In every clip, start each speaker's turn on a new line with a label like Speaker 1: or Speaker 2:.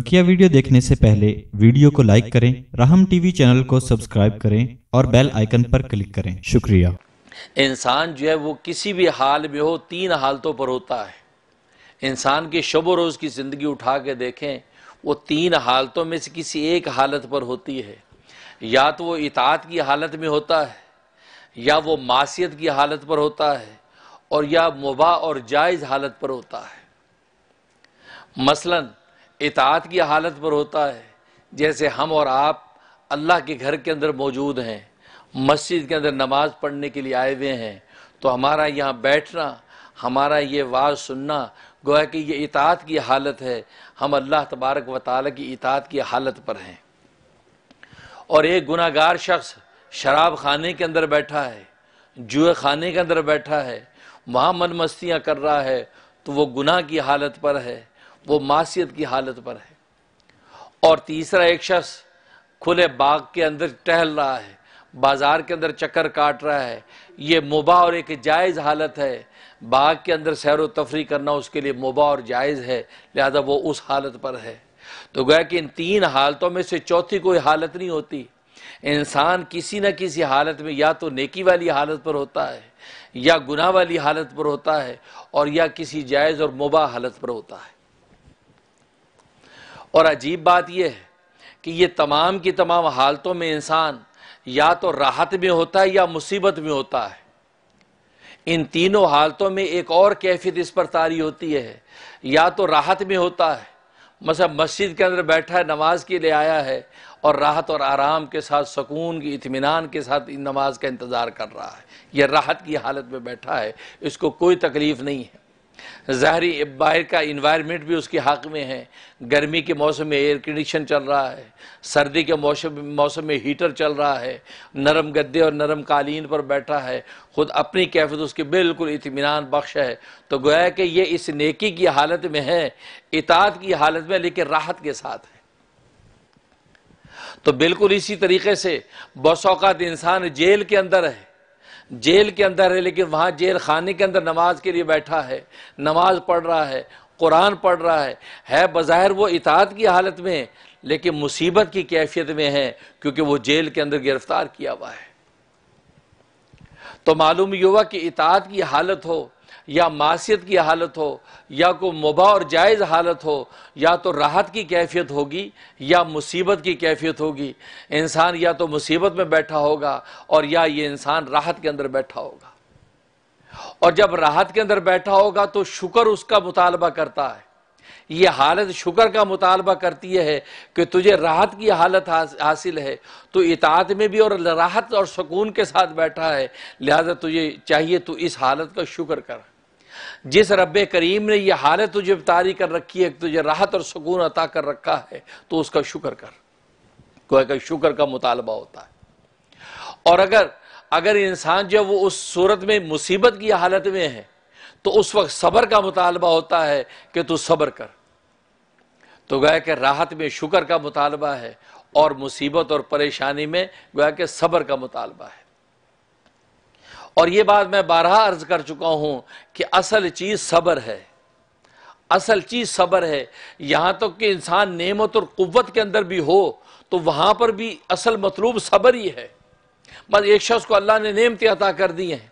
Speaker 1: बकिया वीडियो देखने से पहले वीडियो को लाइक करें राहम टीवी चैनल को सब्सक्राइब करें और बेल आइकन पर क्लिक करें शुक्रिया इंसान जो है वो किसी भी हाल में हो तीन हालतों पर होता है इंसान के शब रोज़ की ज़िंदगी उठा के देखें वो तीन हालतों में से किसी एक हालत पर होती है या तो वो इतात की हालत में होता है या वो मासीत की हालत पर होता है और या मुबा और जायज़ हालत पर होता है मसलन इतात की हालत पर होता है जैसे हम और आप अल्लाह के घर के अंदर मौजूद हैं मस्जिद के अंदर नमाज पढ़ने के लिए आए हुए हैं तो हमारा यहाँ बैठना हमारा ये वाज सुनना गोया कि ये इतात की हालत है हम अल्लाह तबारक व ताली की इतात की हालत पर हैं और एक गुनागार शख्स शराब खाने के अंदर बैठा है जुए खाने के अंदर बैठा है वहाँ मन मस्तियाँ कर रहा है तो वो गुनाह की हालत पर है वो मासीत की हालत पर है और तीसरा एक शख्स खुले बाग के अंदर टहल रहा है बाजार के अंदर चक्कर काट रहा है ये मुबा और एक जायज़ हालत है बाग के अंदर सैर व तफरी करना उसके लिए मुबा और जायज़ है लिहाजा वो उस हालत पर है तो गया कि इन तीन हालतों में से चौथी कोई हालत नहीं होती इंसान किसी न किसी हालत में या तो नेकी वाली हालत पर होता है या गुनाह वाली हालत पर होता है और या किसी जायज़ और मुबा हालत पर होता है और अजीब बात यह है कि ये तमाम की तमाम हालतों में इंसान या तो राहत में होता है या मुसीबत में होता है इन तीनों हालतों में एक और कैफियत इस पर तारी होती है या तो राहत में होता है मसलन मस्जिद के अंदर बैठा है नमाज के लिए आया है और राहत और आराम के साथ सुकून की इतमान के साथ इन नमाज का इंतज़ार कर रहा है यह राहत की हालत में बैठा है इसको कोई तकलीफ़ नहीं है ज़ाहरी बाहर का इन्वायरमेंट भी उसके हक में है गर्मी के मौसम में एयर कंडीशन चल रहा है सर्दी के मौसम मौसम में हीटर चल रहा है नरम गद्दे और नरम कालीन पर बैठा है ख़ुद अपनी कैफत उसके बिल्कुल इतमान बख्श है तो गोया कि ये इस नेकी की हालत में है इतात की हालत में लेकिन राहत के साथ है तो बिल्कुल इसी तरीके से बसौकात इंसान जेल के अंदर है जेल के अंदर है लेकिन वहाँ जेल खाने के अंदर नमाज के लिए बैठा है नमाज पढ़ रहा है कुरान पढ़ रहा है है बाहर वो इतात की हालत में लेकिन मुसीबत की कैफियत में है क्योंकि वो जेल के अंदर गिरफ्तार किया हुआ है तो मालूम युवा की कि इतात की हालत हो या मासीत की हालत हो या कोई मुबा और जायज़ हालत हो या तो राहत की कैफियत होगी या मुसीबत की कैफियत होगी इंसान या तो मुसीबत में बैठा होगा और या ये इंसान राहत के अंदर बैठा होगा और जब राहत के अंदर बैठा होगा तो शुक्र उसका मुतालबा करता है ये हालत शुक्र का मुतालबा करती है कि तुझे राहत की हालत हासिल है तो इतात में भी और राहत और सुकून के साथ बैठा है लिहाजा तुझे चाहिए तो इस हालत का शुक्र कर जिस रब करीम ने यह हालत तुझे तारी कर रखी है तुझे राहत और सुकून अता कर रखा है तो उसका शुक्र कर कोई शुक्र का मुतालबा होता है और अगर अगर इंसान जब वो उस सूरत में मुसीबत की हालत में है तो उस वक्त सबर का मुतालबा होता है कि तू सब्र कर तो गोया कि राहत में शुक्र का मुतालबा है और मुसीबत और परेशानी में गोया कि सबर का मुतालबा है और यह बात मैं बारह अर्ज कर चुका हूं कि असल चीज सब्र है असल चीज सब्र है यहां तक कि इंसान नेमत और कुत के अंदर भी हो तो वहां पर भी असल मतलूब सबर ही है बस एक शख्स को अल्लाह ने नेमतें अता कर दी हैं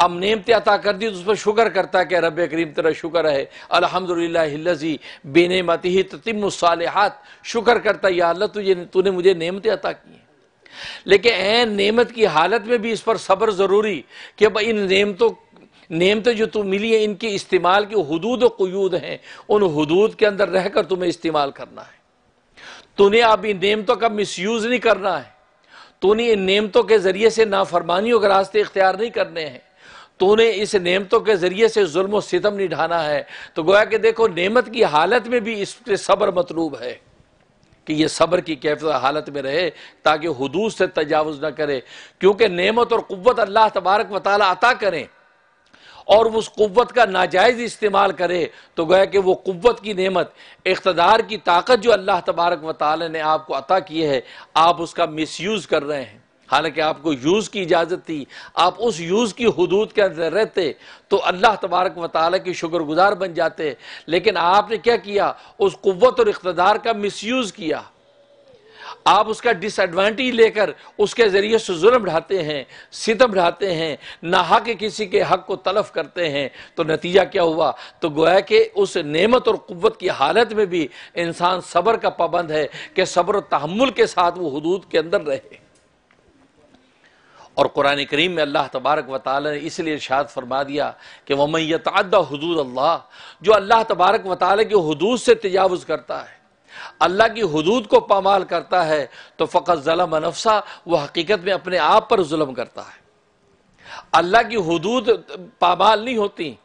Speaker 1: अब नियमते अता कर दी तो उस पर शुक्र करता है कि रब करीम तेरा शुक्र है अलहमदिल्लाजी बेनमती ही ततिम सालहत शुक्र करता या अल्लाह तुझे तूने मुझे नेमतें अता की हैं लेकिन एन नेमत की हालत में भी इस पर सब्र ज़रूरी कि अब इन नेमतों नेमतें जो तुम मिली है इनके इस्तेमाल के हदूद कयूद हैं उन हदूद के अंदर रह कर तुम्हें इस्तेमाल करना है तूने अब इन नेमतों का मिस यूज़ नहीं करना है तूने इन नेमतों के ज़रिए से नाफरमानियों के रास्ते इख्तियार नहीं करने हैं तूने इस नेमतों के जरिए से जुल्म सितम नहीं ढाना है तो गोया कि देखो नेमत की हालत में भी इस सब्र मतलूब है कि ये सब्र की कैफ हालत में रहे ताकि हदूद से तजावज़ ना करे क्योंकि नेमत और क़वत अल्लाह तबारक व अता करें और उस क़वत का नाजायज़ इस्तेमाल करे तो गोया कि वो क़वत की नेमत इकतदार की ताकत जो अल्लाह तबारक व ने आपको अता की है आप उसका मिस यूज़ कर रहे हैं हालांकि आपको यूज़ की इजाज़त थी आप उस यूज़ की हदूद के अंदर रहते तो अल्लाह तबारक वाली के शुक्रगुजार बन जाते लेकिन आपने क्या किया उस कुत और इकतदार का मिस यूज़ किया आप उसका डिसएडवांटेज लेकर उसके ज़रिए से जुल्म ढाते हैं सितम ढाते हैं ना हक किसी के हक को तलफ करते हैं तो नतीजा क्या हुआ तो गोया कि उस नेमत और क़वत की हालत में भी इंसान सब्र का पाबंद है कि सब्र तहमुल के साथ वो हदूद के अंदर रहे और कुरान करीम में अल्लाह तबारक व ताली ने इसलिए इर्शाद फरमा दिया कि वमैत हदूद अल्लाह जो अल्लाह तबारक व ताली की हदूद से तजावज़ करता है अल्लाह की हदूद को पामाल करता है तो फ़कत ज़लम नफसा वह हकीकत में अपने आप पर जुल्म करता है अल्लाह की हदूद पामाल नहीं होती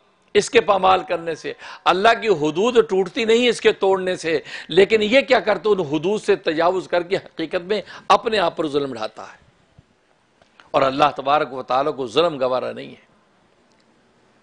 Speaker 1: इसके पामाल करने से अल्लाह की हदूद टूटती नहीं इसके तोड़ने से लेकिन ये क्या करते उन हदूद से तजावज़ करके हकीकत में अपने आप पर जुल्म ढाता है और अल्लाह तबारक वाल को जुल्म गवारा नहीं है